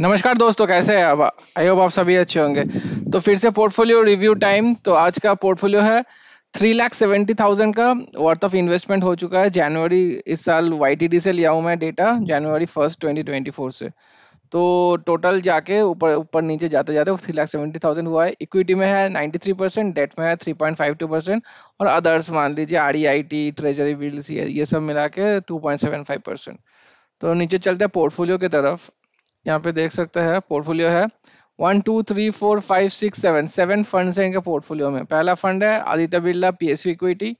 नमस्कार दोस्तों कैसे हैं अब आई होप आप सभी अच्छे होंगे तो फिर से पोर्टफोलियो रिव्यू टाइम तो आज का पोर्टफोलियो है थ्री लाख सेवेंटी थाउजेंड का वर्थ ऑफ इन्वेस्टमेंट हो चुका है जनवरी इस साल वाई से लिया हूँ मैं data January first twenty twenty four से तो टोटल जाके ऊपर ऊपर नीचे जाते जाते थ्री लाख सेवेंटी थाउजेंड हुआ है इक्विटी में है नाइन्टी थ्री परसेंट डेट में है three point five two percent और अदर्स मान लीजिए R E I T treasury bills ये सब मिला के two point seven five percent तो नीचे चलते हैं पोर्टफोलियो की तरफ यहाँ पे देख सकते हैं पोर्टफोलियो है one two three four five six seven seven funds हैं इनके पोर्टफोलियो में पहला फंड है Aditya Birla P S equity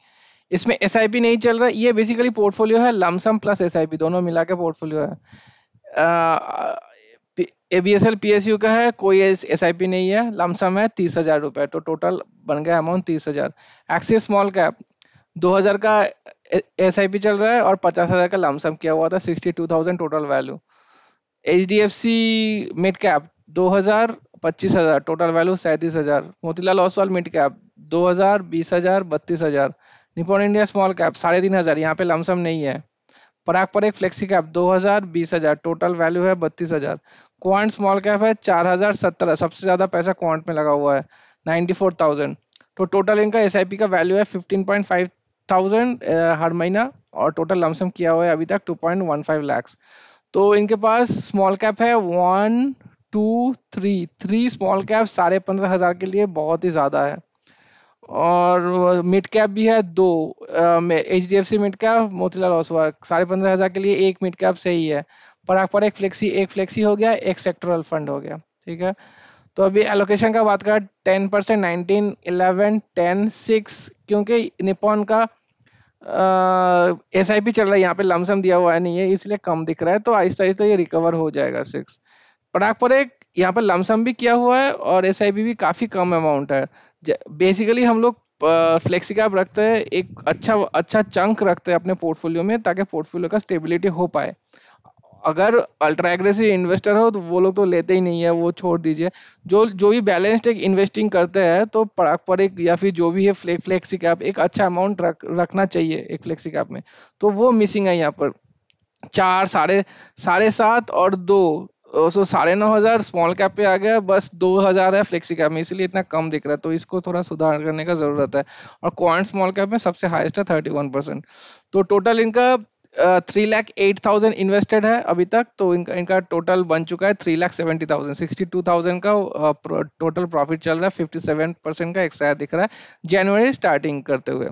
इसमें एस नहीं चल रहा ये बेसिकली पोर्टफोलियो है लमसम प्लस एस दोनों मिला के पोर्टफोलियो है A B S L P S U का है कोई एस आई पी नहीं है लमसम है तीस हजार रुपये तो टोटल बन गया अमाउंट तीस हजार एक्सिस स्मॉल कैप दो हजार का एस आई पी चल रहा है और पचास हजार का लमसम किया हुआ था sixty two thousand total value H D F C mid cap दो हजार पच्चीस हजार टोटल वैल्यू सैंतीस हजार मोतीलाल ओसवाल मिड कैप दो हजार बीस हजार बत्तीस हजार निपोन इंडिया स्मॉल कैप साढ़े तीन हजार यहाँ पे लमसम नहीं है पराग पर एक फ्लेक्सी कैप दो हजार बीस हजार टोटल वैल्यू है बत्तीस हजार क्वांट स्मॉल कैप है चार हजार सत्रह सबसे ज्यादा पैसा क्वांट में लगा हुआ है नाइन्टी फोर थाउजेंड तो टोटल इनका एस आई पी का वैल्यू है फिफ्टीन पॉइंट फाइव थाउजेंड हर महीना और टोटल लमसम किया हुआ है अभी तक two point one five lakhs तो इनके पास स्मॉल कैप है one two three three small cap साढ़े पंद्रह हज़ार के लिए बहुत ही ज़्यादा है और मिड कैप भी है दो H D F C mid cap Motilal Oswal साढ़े पंद्रह हज़ार के लिए एक मिड कैप सही है पर आप पर एक फ्लेक्सी एक फ्लेक्सी हो गया एक सेक्टोरल फंड हो गया ठीक है तो अभी एलोकेशन का बात कर ten percent nineteen eleven ten six क्योंकि निपॉन का एस आई पी चल रहा है यहाँ पे लमसम दिया हुआ है नहीं है इसलिए कम दिख रहा है तो आहिस्ता आहिस्ता ये रिकवर हो जाएगा सिक्स पटाख पर एक यहाँ पर लमसम भी किया हुआ है और एस आई पी भी काफ़ी कम अमाउंट है बेसिकली हम लोग फ्लेक्सी कैप रखते हैं एक अच्छा अच्छा चंक रखते हैं अपने पोर्टफोलियो में ताकि पोर्टफोलियो का स्टेबिलिटी हो पाए अगर अल्ट्रा एग्रेसिव इन्वेस्टर हो तो वो लोग तो लेते ही नहीं है वो छोड़ दीजिए जो जो भी बैलेंस्ड एक इन्वेस्टिंग करते हैं तो पर एक या फिर जो भी है फ्ले, फ्लेक्सी कैप एक अच्छा अमाउंट रख रखना चाहिए एक फ्लेक्सी कैप में तो वो मिसिंग है यहाँ पर चार साढ़े साढ़े सात और दो सो साढ़े नौ हज़ार स्मॉल कैप पे आ गया बस दो हज़ार है फ्लेक्सी कैप में इसलिए इतना कम दिख रहा है तो इसको थोड़ा सुधार करने का ज़रूरत है और क्वांट स्मॉल कैप में सबसे हाईएस्ट है थर्टी वन परसेंट तो टोटल इनका three lakh eight thousand invested है अभी तक तो इनका इनका टोटल बन चुका है three lakh seventy thousand sixty two thousand का टोटल प्रॉफिट चल रहा है फिफ्टी सेवन परसेंट का एक्सायर दिख रहा है जनवरी स्टार्टिंग करते हुए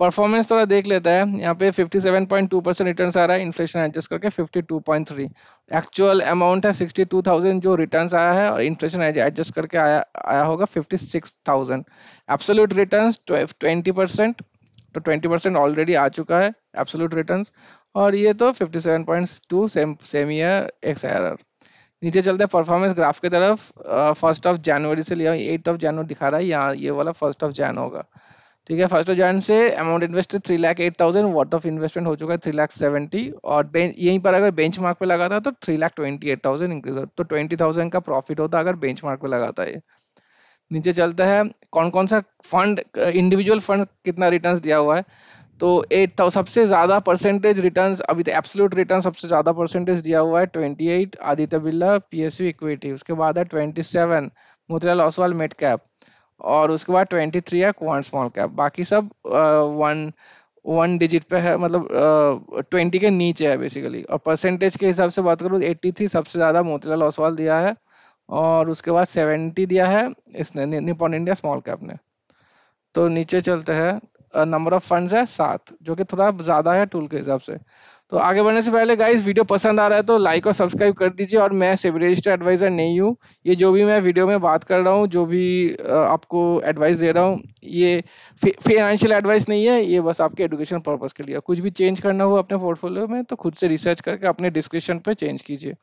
परफॉर्मेंस थोड़ा देख लेता है यहाँ पे 57.2 परसेंट रिटर्न आ रहा है इन्फ्लेशन एडजस्ट करके 52.3 एक्चुअल अमाउंट है 62,000 जो रिटर्न आया है और इन्फ्लेशन एडजस्ट करके आया आया होगा 56,000 एब्सोल्यूट रिटर्न ट्वेंटी परसेंट तो 20 परसेंट ऑलरेडी आ चुका है एब्सोल्यूट रिटर्न और ये तो 57.2 same same year X R नीचे चलते हैं परफॉर्मेंस ग्राफ की तरफ फर्स्ट ऑफ जनवरी से लिया एट ऑफ जनवरी दिखा रहा है यहाँ ये वाला फर्स्ट ऑफ जैन होगा ठीक है फर्स्ट ऑफ जैन से amount invested three lakh eight thousand worth of investment हो चुका है थ्री लाख सेवेंटी और यहीं पर अगर बेंच मार्क पर लगाता तो three lakh twenty eight thousand increase होता तो ट्वेंटी थाउजेंड का प्रॉफिट होता अगर बेंच मार्क पर लगाता है नीचे चलता है कौन कौन सा फंड इंडिविजुअल फंड कितना रिटर्न दिया हुआ है तो एट सबसे ज़्यादा परसेंटेज रिटर्न अभी तो एब्सोल्यूट रिटर्न सबसे ज़्यादा परसेंटेज दिया हुआ है twenty eight Aditya Birla C equity उसके बाद है seven Motilal Oswal mid cap और उसके बाद ट्वेंटी थ्री है क्वान स्मॉल कैप बाकी सब वन वन डिजिट पे है मतलब ट्वेंटी के नीचे है बेसिकली और परसेंटेज के हिसाब से बात करूँ एट्टी थ्री सबसे ज़्यादा मोतीलाल ओसवाल दिया है और उसके बाद सेवेंटी दिया है इसने निपॉन इंडिया स्मॉल कैप ने तो नीचे चलते हैं नंबर ऑफ फंड्स है सात जो कि थोड़ा ज्यादा है टूल के हिसाब से तो आगे बढ़ने से पहले गाइज वीडियो पसंद आ रहा है तो लाइक और सब्सक्राइब कर दीजिए और मैं सेबी रजिस्टर एडवाइजर नहीं हूँ ये जो भी मैं वीडियो में बात कर रहा हूँ जो भी आपको एडवाइस दे रहा हूँ ये फिनेंशियल एडवाइस नहीं है ये बस आपके एडुकेशन पर्पज के लिए कुछ भी चेंज करना हो अपने पोर्टफोलियो में तो खुद से रिसर्च करके अपने डिस्क्रिप्शन पर चेंज कीजिए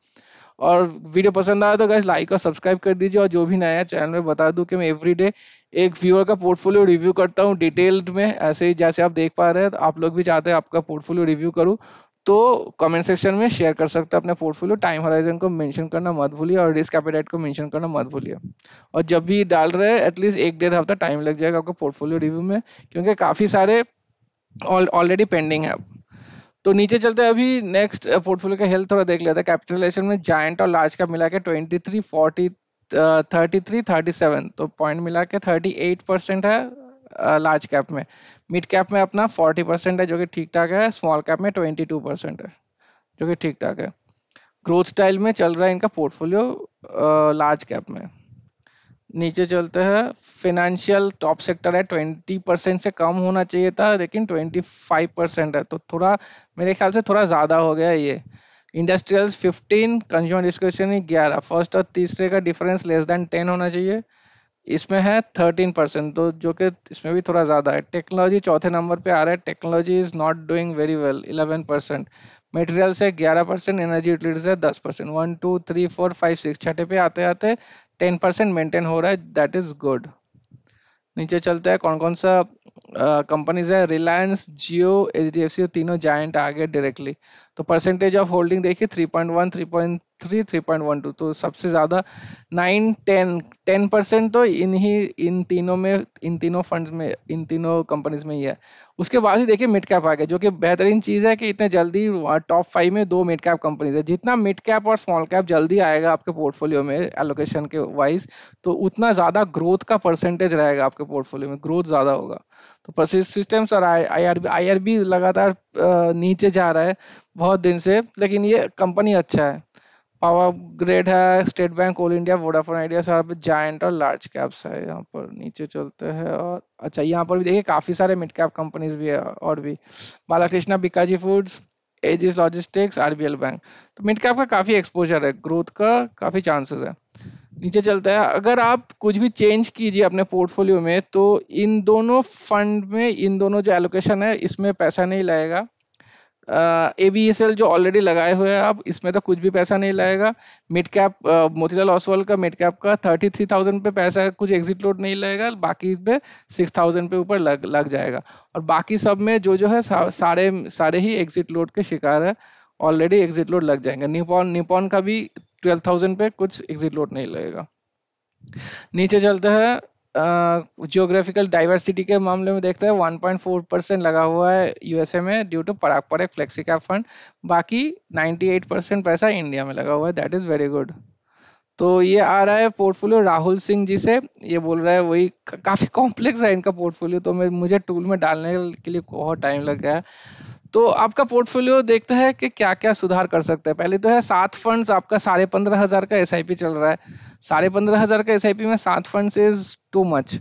और वीडियो पसंद आया तो गैस लाइक और सब्सक्राइब कर दीजिए और जो भी नया चैनल में बता दूं कि मैं एवरीडे एक व्यूअर का पोर्टफोलियो रिव्यू करता हूँ डिटेल्ड में ऐसे ही जैसे आप देख पा रहे हैं तो आप लोग भी चाहते हैं आपका पोर्टफोलियो रिव्यू करूँ तो कमेंट सेक्शन में शेयर कर सकते हैं अपने पोर्टफोलियो टाइम हराइजन को मेंशन करना मत भूलिए और रिस्क एपिडेट को मेंशन करना मत भूलिए और जब भी डाल रहे हैं एटलीस्ट एक डेढ़ हफ्ता टाइम लग जाएगा आपका पोर्टफोलियो रिव्यू में क्योंकि काफ़ी सारे ऑलरेडी पेंडिंग है तो नीचे चलते अभी नेक्स्ट पोर्टफोलियो uh, का हेल्थ थोड़ा देख लेते हैं कैपिटलाइजेशन में जायंट और लार्ज का मिला के twenty three forty thirty three thirty seven तो पॉइंट मिला के थर्टी एट परसेंट है लार्ज uh, कैप में मिड कैप में अपना फोर्टी परसेंट है जो कि ठीक ठाक है स्मॉल कैप में ट्वेंटी टू परसेंट है जो कि ठीक ठाक है ग्रोथ स्टाइल में चल रहा है इनका पोर्टफोलियो लार्ज कैप में नीचे चलते हैं फिनेंशियल टॉप सेक्टर है ट्वेंटी परसेंट से कम होना चाहिए था लेकिन ट्वेंटी फाइव परसेंट है तो थोड़ा मेरे ख्याल से थोड़ा ज़्यादा हो गया ये इंडस्ट्रियल्स फिफ्टीन कंज्यूमर डिस्क्रिप्शन ग्यारह फर्स्ट और तीसरे का डिफरेंस लेस देन टेन होना चाहिए इसमें है थर्टीन परसेंट तो जो कि इसमें भी थोड़ा ज़्यादा है टेक्नोलॉजी चौथे नंबर पे आ रहा है technology is not doing very well eleven percent material से ग्यारह परसेंट एनर्जी यूटिलिटीज है दस परसेंट one two three four five six छठे पे आते आते टेन परसेंट मेंटेन हो रहा है दैट इज गुड नीचे चलते हैं कौन कौन सा कंपनीज है Reliance Jio H D F C तीनों जाइंट आ गए डायरेक्टली तो परसेंटेज ऑफ होल्डिंग देखिए 3.1 3.3 3.12 तो सबसे ज़्यादा 9 10 10 परसेंट तो इन ही इन तीनों में इन तीनों फंड्स में इन तीनों कंपनीज में ही है उसके बाद ही देखिए मिड कैप आ गया जो कि बेहतरीन चीज़ है कि इतने जल्दी टॉप फाइव में दो मिड कैप कंपनीज है जितना मिड कैप और स्मॉल कैप जल्दी आएगा आपके पोर्टफोलियो में एलोकेशन के वाइज तो उतना ज़्यादा ग्रोथ का परसेंटेज रहेगा आपके पोर्टफोलियो में ग्रोथ ज़्यादा होगा तो सिस्टम्स और आई आईआरबी लगातार नीचे जा रहा है बहुत दिन से लेकिन ये कंपनी अच्छा है पावर ग्रेड है State Bank all India Vodafone Idea सारा पे जॉइंट और लार्ज कैप्स है यहाँ पर नीचे चलते हैं और अच्छा यहाँ पर भी देखिए काफ़ी सारे मिड कैप कंपनीज भी है और भी Balakrishna Bikaji foods Aegis logistics RBL bank तो मिड कैप का काफ़ी एक्सपोजर है ग्रोथ का काफ़ी चांसेस है नीचे चलता है अगर आप कुछ भी चेंज कीजिए अपने पोर्टफोलियो में तो इन दोनों फंड में इन दोनों जो एलोकेशन है इसमें पैसा नहीं लगेगा ए बी एस एल जो ऑलरेडी लगाए हुए हैं आप इसमें तो कुछ भी पैसा नहीं लगेगा मिड कैप मोतीलाल ओसवाल का मिड कैप का थर्टी थ्री थाउजेंड पे पैसा कुछ एग्जिट लोड नहीं लगेगा बाकी इसमें सिक्स थाउजेंड पे ऊपर लग लग जाएगा और बाकी सब में जो जो है सा, सारे सारे ही एग्जिट लोड के शिकार है ऑलरेडी एग्जिट लोड लग जाएंगे निपॉन निपॉन का भी ट्वेल्व थाउजेंड पे कुछ एग्जिट लोड नहीं लगेगा नीचे चलते हैं जियोग्राफिकल डाइवर्सिटी के मामले में देखते हैं 1.4 परसेंट लगा हुआ है यूएसए में ड्यू टू पराग एक फ्लेक्सी कैप फंड बाकी 98 परसेंट पैसा इंडिया में लगा हुआ है दैट इज़ वेरी गुड तो ये आ रहा है पोर्टफोलियो राहुल सिंह जी से ये बोल रहा है वही काफ़ी कॉम्प्लेक्स है इनका पोर्टफोलियो तो मैं मुझे टूल में डालने के लिए बहुत टाइम लग गया है तो आपका पोर्टफोलियो देखता है कि क्या क्या सुधार कर सकते हैं पहले तो है सात फंड्स आपका साढ़े पंद्रह हज़ार का एस चल रहा है साढ़े पंद्रह हज़ार का एस में सात फंड्स इज टू मच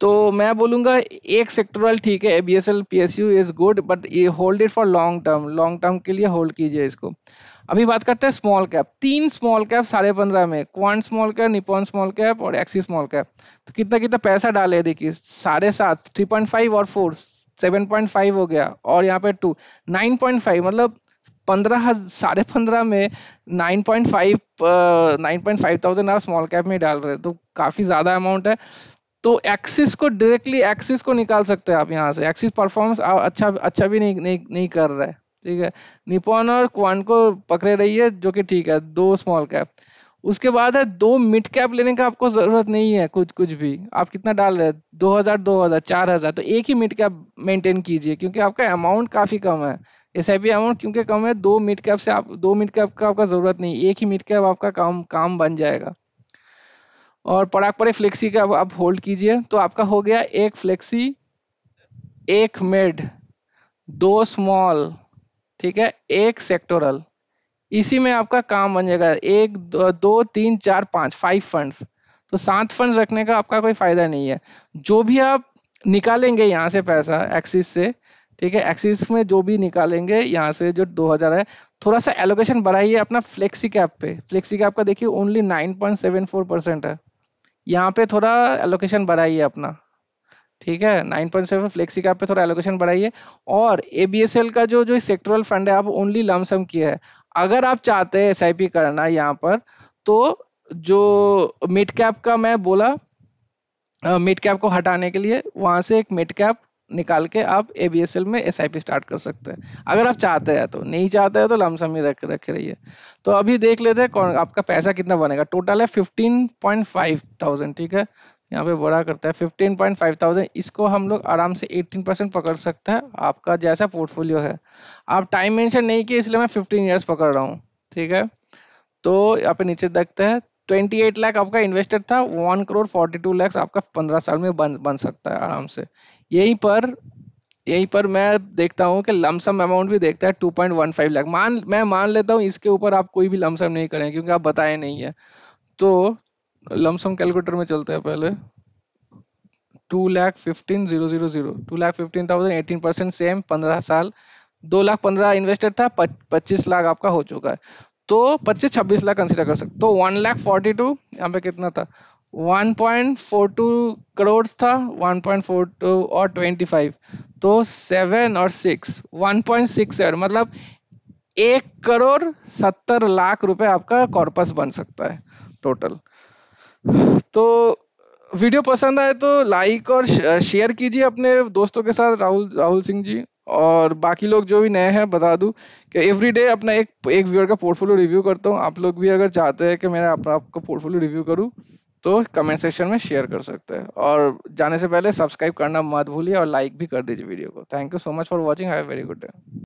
तो मैं बोलूँगा एक सेक्टोरल ठीक है A B S L P S U is good but ये hold it for long term long term के लिए होल्ड कीजिए इसको अभी बात करते हैं स्मॉल कैप तीन स्मॉल कैप साढ़े पंद्रह में Quant small cap Nippon small cap और एक्सी स्मॉल कैप तो कितना कितना पैसा डाले देखिए साढ़े सात थ्री पॉइंट फाइव और फोर सेवन पॉइंट फाइव हो गया और यहाँ पे टू नाइन पॉइंट फाइव मतलब पंद्रह साढ़े पंद्रह में nine point five nine point five thousand आप स्मॉल कैप में डाल रहे हैं तो काफ़ी ज़्यादा अमाउंट है तो एक्सिस को डायरेक्टली एक्सिस को निकाल सकते हैं आप यहाँ से एक्सिस परफॉर्मेंस अच्छा अच्छा भी नहीं नहीं, नहीं कर रहा है ठीक है निपोन और क्वान को पकड़े रही है जो कि ठीक है दो स्मॉल कैप उसके बाद है दो मिड कैप लेने का आपको जरूरत नहीं है कुछ कुछ भी आप कितना डाल रहे हैं दो हजार दो हजार चार हजार तो एक ही मिड कैप मेंटेन कीजिए क्योंकि आपका अमाउंट काफी कम है एस आई पी अमाउंट क्योंकि कम है दो मिड कैप से आप दो मिड कैप का आपका जरूरत नहीं एक ही मिड कैप आपका काम काम बन जाएगा और पड़ाक पड़े फ्लेक्सी का आप होल्ड कीजिए तो आपका हो गया एक फ्लेक्सी एक मेड दो स्मॉल ठीक है एक सेक्टोरल इसी में आपका काम बन जाएगा एक दो, दो तीन चार पाँच फाइव फंड्स तो सात फंड रखने का आपका कोई फायदा नहीं है जो भी आप निकालेंगे यहाँ से पैसा एक्सिस से ठीक है एक्सिस में जो भी निकालेंगे यहाँ से जो 2000 है थोड़ा सा एलोकेशन बढ़ाइए अपना फ्लेक्सी कैप पे फ्लेक्सी कैप का देखिए ओनली 9.74 परसेंट है यहाँ पे थोड़ा एलोकेशन बढ़ाइए अपना ठीक है 9.7 पॉइंट सेवन फ्लेक्सी कैप पे थोड़ा एलोकेशन बढ़ाइए और एबीएसएल का जो जो सेक्टोरल फंड है आप ओनली लमसम किया है अगर आप चाहते हैं एस करना यहाँ पर तो जो मिड कैप का मैं बोला मिड कैप को हटाने के लिए वहां से एक मिड कैप निकाल के आप ए बी एस एल में एस आई पी स्टार्ट कर सकते हैं अगर आप चाहते हैं तो नहीं चाहते हैं तो लमसम ही रख रखे रहिए तो अभी देख लेते हैं कौन आपका पैसा कितना बनेगा टोटल है फिफ्टीन पॉइंट फाइव थाउजेंड ठीक है यहाँ पे बड़ा करता है फिफ्टीन पॉइंट फाइव थाउजेंड इसको हम लोग आराम से एटीन परसेंट पकड़ सकते हैं आपका जैसा पोर्टफोलियो है आप टाइम मेंशन नहीं किए इसलिए मैं फिफ्टीन इयर्स पकड़ रहा हूँ ठीक है तो यहाँ पे नीचे देखते हैं ट्वेंटी एट लाख आपका इन्वेस्टेड था one crore forty two lakhs आपका पंद्रह साल में बन बन सकता है आराम से यहीं पर यहीं पर मैं देखता हूँ कि लमसम अमाउंट भी देखता है two point one five lakh मान मैं मान लेता हूँ इसके ऊपर आप कोई भी लमसम नहीं करें क्योंकि आप बताए नहीं है तो लमसम कैलकुलेटर में चलते हैं पहले two lakh fifteen zero zero zero two lakh fifteen thousand eighteen percent same पंद्रह साल दो लाख पंद्रह इन्वेस्टेड था पच्चीस लाख आपका हो चुका है तो पच्चीस छब्बीस लाख कंसिडर कर सकते तो वन लाख फोर्टी टू यहाँ पे कितना था one point four two crore था वन पॉइंट फोर टू और ट्वेंटी फाइव तो सेवन और six one point six seven मतलब एक करोड़ सत्तर लाख रुपए आपका कॉर्पस बन सकता है टोटल तो वीडियो पसंद आए तो लाइक और शेयर कीजिए अपने दोस्तों के साथ राहुल राहुल सिंह जी और बाकी लोग जो भी नए हैं बता दूं कि एवरी डे अपना एक एक व्यूअर का पोर्टफोलियो रिव्यू करता हूँ आप लोग भी अगर चाहते हैं कि मैं अपना आपका पोर्टफोलियो रिव्यू करूँ तो कमेंट सेक्शन में शेयर कर सकते हैं और जाने से पहले सब्सक्राइब करना मत भूलिए और लाइक भी कर दीजिए वीडियो को thank you so much for watching have very good day